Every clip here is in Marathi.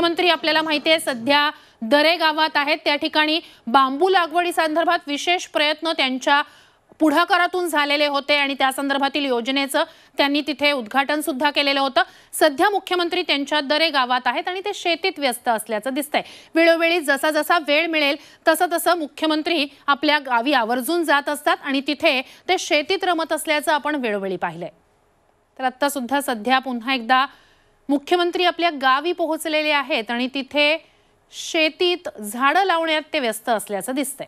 मुख्यमंत्री आपल्याला माहिती आहे सध्या दरे गावात आहेत त्या ठिकाणी बांबू लागवडी संदर्भात विशेष प्रयत्न त्यांच्या पुढाकारातून झालेले होते आणि त्या संदर्भातील योजनेचं त्यांनी तिथे उद्घाटन सुद्धा केलेलं होतं सध्या मुख्यमंत्री त्यांच्या दरे गावात आहेत आणि ते शेतीत व्यस्त असल्याचं दिसतंय वेळोवेळी जसा जसा वेळ मिळेल तसं तसं मुख्यमंत्री आपल्या गावी आवर्जून जात असतात आणि तिथे ते शेतीत रमत असल्याचं आपण वेळोवेळी पाहिलंय तर आता सुद्धा सध्या पुन्हा एकदा मुख्यमंत्री आपल्या गावी पोहोचलेले आहेत आणि तिथे शेतीत झाडं लावण्यात ते व्यस्त असल्याचं दिसतंय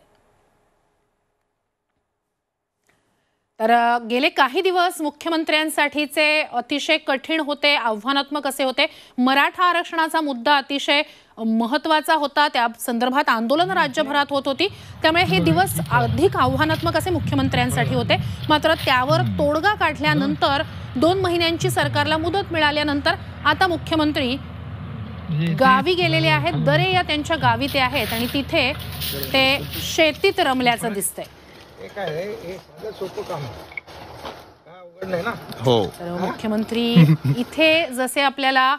तर गेले काही दिवस मुख्यमंत्र्यांसाठीचे अतिशय कठीण होते आव्हानात्मक असे होते मराठा आरक्षणाचा मुद्दा अतिशय महत्त्वाचा होता त्या संदर्भात आंदोलन राज्यभरात होत होती त्यामुळे हे दिवस अधिक आव्हानात्मक असे मुख्यमंत्र्यांसाठी होते मात्र त्यावर तोडगा काढल्यानंतर दोन महिन्यांची सरकारला मुदत मिळाल्यानंतर आता मुख्यमंत्री गावी गेलेले आहेत दरे या त्यांच्या गावी ते आहेत आणि तिथे ते शेतीत रमल्याचं दिसतंय हो मुख्यमंत्री इथे जसे आपल्याला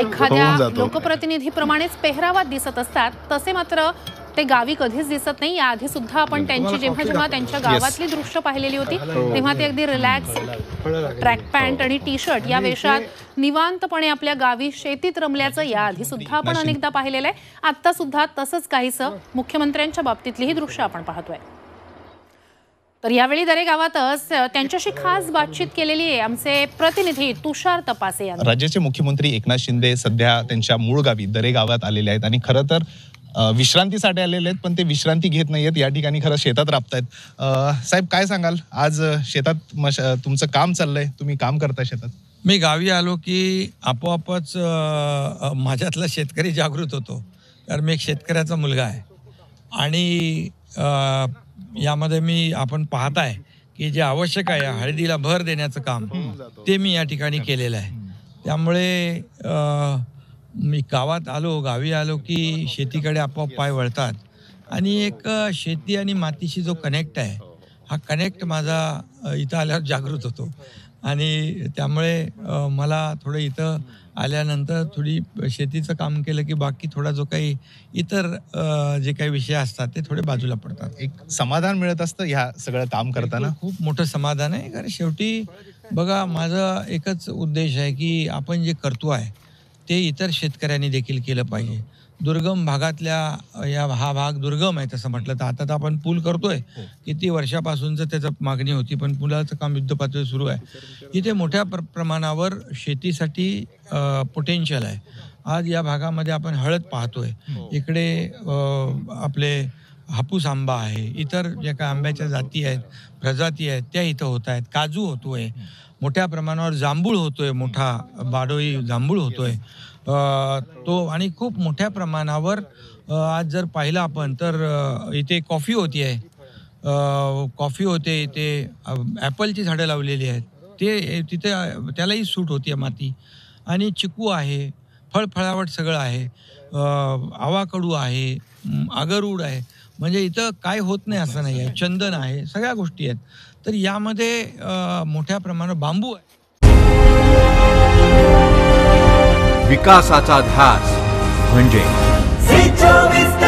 एखाद्या लोकप्रतिनिधीप्रमाणेच पेहरावात दिसत असतात तसे मात्र ते गावी कधीच दिसत नाही याआधी सुद्धा आपण त्यांची जेव्हा जेव्हा त्यांच्या गावातली दृश्य पाहिलेली होती तेव्हा ते अगदी रिलॅक्स ट्रॅक पॅन्ट आणि टी शर्ट या वेशात निवांतपणे आपल्या गावी शेतीत रमल्याचं याआधी सुद्धा आपण अनेकदा पाहिलेलं आहे आता सुद्धा तसंच काहीसं मुख्यमंत्र्यांच्या बाबतीतली ही दृश्य आपण पाहतोय तर यावेळी दरे गावातच त्यांच्याशी खास बातचीत केलेली आहे आमचे प्रतिनिधी तुषार तपासे राज्याचे मुख्यमंत्री एकनाथ शिंदे सध्या त्यांच्या मूळ गावी दरे गावात आलेले आहेत आणि खरं तर विश्रांतीसाठी आलेले आहेत पण ते विश्रांती घेत नाहीयेत या ठिकाणी खरं शेतात राबतायत साहेब काय सांगाल आज शेतात मश तुमचं काम चाललंय तुम्ही काम करताय शेतात मी गावी आलो की आपोआपच माझ्यातला शेतकरी जागृत होतो कारण मी एक शेतकऱ्याचा मुलगा आहे आणि यामध्ये मी आपण पाहत आहे की जे आवश्यक आहे हळदीला भर देण्याचं काम ते मी या ठिकाणी केलेलं आहे त्यामुळे मी गावात आलो गावी आलो की शेतीकडे आपोआप पाय वळतात आणि एक शेती आणि मातीशी जो कनेक्ट आहे हा कनेक्ट माझा इथं आल्यावर जागृत होतो आणि त्यामुळे मला थोडं इथं आल्यानंतर थोडी शेतीचं काम केलं की बाकी थोडा जो काही इतर जे काही विषय असतात ते थोडे बाजूला पडतात एक समाधान मिळत असतं ह्या सगळं काम करताना खूप मोठं समाधान आहे कारण शेवटी बघा माझा एकच उद्देश आहे की आपण जे करतो आहे ते इतर शेतकऱ्यांनी देखील केलं पाहिजे दुर्गम भागातल्या या हा भाग दुर्गम आहे तसं म्हटलं तर आता तर आपण पूल करतोय हो. किती वर्षापासूनच त्याचं मागणी होती पण पुलाचं काम युद्धपातळी सुरू आहे इथे मोठ्या प्र प्रमाणावर शेतीसाठी पोटेन्शियल आहे आज या भागामध्ये आपण हळद पाहतोय हो. इकडे आपले हापूस आंबा आहे इतर ज्या काय आंब्याच्या हो, हो, हो, जाती आहेत प्रजाती आहेत त्या इथं होत आहेत काजू होतोय मोठ्या प्रमाणावर जांभूळ होतोय मोठा बाडोई जांभूळ होतोय तो आणि खूप मोठ्या प्रमाणावर आज जर पाहिलं आपण तर इथे कॉफी होती आहे कॉफी होते इथे ॲपलची झाडं लावलेली आहेत ते तिथे त्यालाही सूट होती आहे माती आणि चिकू आहे फळफळावट सगळं आहे आवाकडू आहे आगरूड आहे म्हणजे इथं काय होत नाही असं नाही आहे चंदन आहे सगळ्या गोष्टी आहेत तर यामध्ये मोठ्या प्रमाणात बांबू आहे विकासाचा ध्यास म्हणजे